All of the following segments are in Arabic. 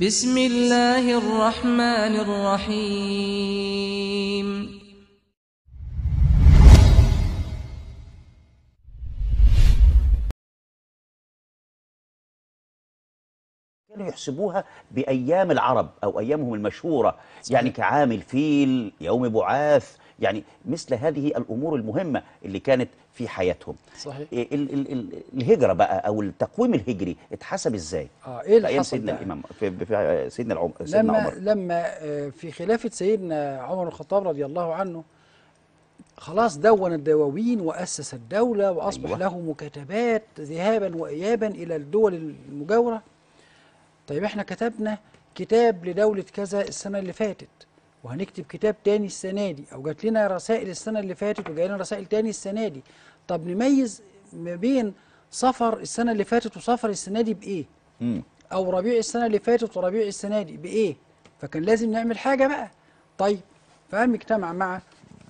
بسم الله الرحمن الرحيم كانوا يحسبوها بأيام العرب أو أيامهم المشهورة يعني كعام الفيل يوم بعاث يعني مثل هذه الأمور المهمة اللي كانت في حياتهم صحيح إيه، ال ال ال الهجرة بقى أو التقويم الهجري اتحسب إزاي؟ آه إيه اللي أيام سيدنا الإمام في, في سيدنا, العم... سيدنا لما عمر لما آه، في خلافة سيدنا عمر الخطاب رضي الله عنه خلاص دون الدواوين وأسس الدولة وأصبح أيوة. له مكاتبات ذهابا وإيابا إلى الدول المجاورة طيب احنا كتبنا كتاب لدولة كذا السنة اللي فاتت وهنكتب كتاب تاني السنة دي أو جات لنا رسائل السنة اللي فاتت وجاي لنا رسائل تاني السنة دي طب نميز ما بين سفر السنة اللي فاتت وسفر السنة دي بإيه؟ أو ربيع السنة اللي فاتت وربيع السنة دي بإيه؟ فكان لازم نعمل حاجة بقى طيب فقام اجتمع مع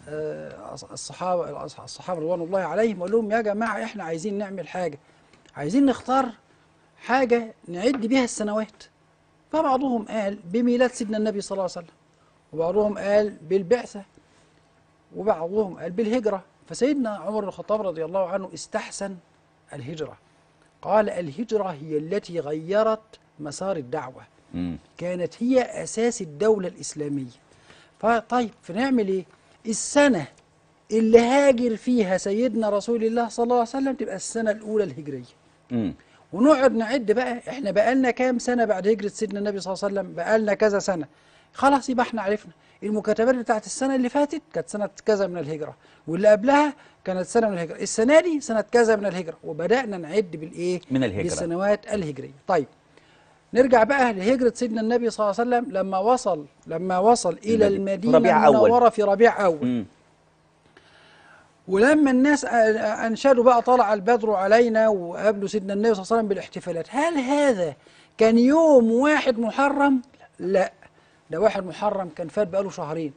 آه، الصحابة الصحابة رضوان الله عليهم وقال لهم يا جماعة احنا عايزين نعمل حاجة عايزين نختار حاجة نعد بها السنوات فبعضهم قال بميلاد سيدنا النبي صلى الله عليه وسلم وبعضهم قال بالبعثة وبعضهم قال بالهجرة فسيدنا عمر بن الخطاب رضي الله عنه استحسن الهجرة قال الهجرة هي التي غيرت مسار الدعوة كانت هي أساس الدولة الإسلامية فطيب فنعمل إيه السنة اللي هاجر فيها سيدنا رسول الله صلى الله عليه وسلم تبقى السنة الأولى الهجرية ونقعد نعد بقى احنا بقالنا كام سنة بعد هجرة سيدنا النبي صلى الله عليه وسلم بقالنا كذا سنة خلاص يبقى احنا عرفنا المكاتبات بتاعت السنة اللي فاتت كانت سنة كذا من الهجرة واللي قبلها كانت سنة من الهجرة السنة دي سنة كذا من الهجرة وبدأنا نعد بالإيه؟ من الهجرة بالسنوات الهجرية طيب نرجع بقى لهجرة سيدنا النبي صلى الله عليه وسلم لما وصل لما وصل إلى المدينة المنورة في ربيع أول م. ولما الناس أنشدوا بقى طلع البدر علينا وقابلوا سيدنا النبي صلى الله عليه وسلم بالاحتفالات هل هذا كان يوم واحد محرم؟ لا ده واحد محرم كان فات بقاله شهرين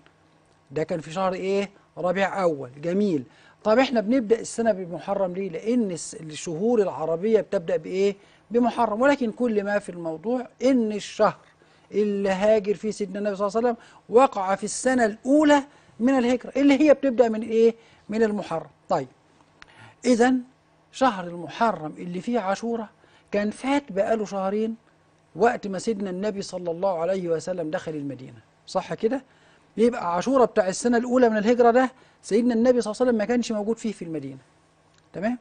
ده كان في شهر ايه ربيع اول جميل طب احنا بنبدا السنه بمحرم ليه لان الشهور العربيه بتبدا بايه بمحرم ولكن كل ما في الموضوع ان الشهر اللي هاجر فيه سيدنا النبي صلى الله عليه وسلم وقع في السنه الاولى من الهجره اللي هي بتبدا من ايه من المحرم طيب اذا شهر المحرم اللي فيه عاشوره كان فات بقاله شهرين وقت ما سيدنا النبي صلى الله عليه وسلم دخل المدينة صح كده؟ يبقى عاشوراء بتاع السنة الأولى من الهجرة ده سيدنا النبي صلى الله عليه وسلم ما كانش موجود فيه في المدينة تمام؟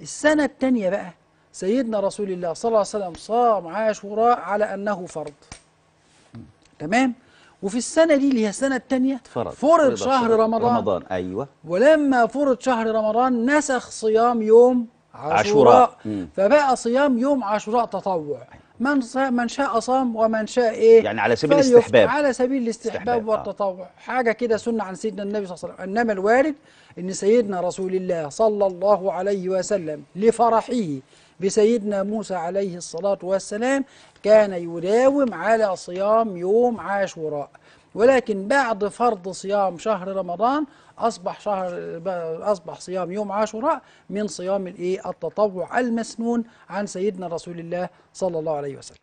السنة الثانيه بقى سيدنا رسول الله صلى الله عليه وسلم صام عاشوراء على أنه فرض تمام؟ وفي السنة دي اللي هي السنة الثانيه فرض, فرض شهر رمضان رمضان أيوة ولما فرض شهر رمضان نسخ صيام يوم عاشوراء, عاشوراء. فبقى صيام يوم عاشوراء تطوع من من شاء صام ومن شاء ايه يعني على سبيل الاستحباب على سبيل الاستحباب آه. والتطوع آه. حاجه كده سنه عن سيدنا النبي صلى الله عليه وسلم انما الوارد ان سيدنا رسول الله صلى الله عليه وسلم لفرحه بسيدنا موسى عليه الصلاه والسلام كان يداوم على صيام يوم عاشوراء ولكن بعد فرض صيام شهر رمضان أصبح شهر أصبح صيام يوم عاشوراء من صيام الإيه التطوع المسنون عن سيدنا رسول الله صلى الله عليه وسلم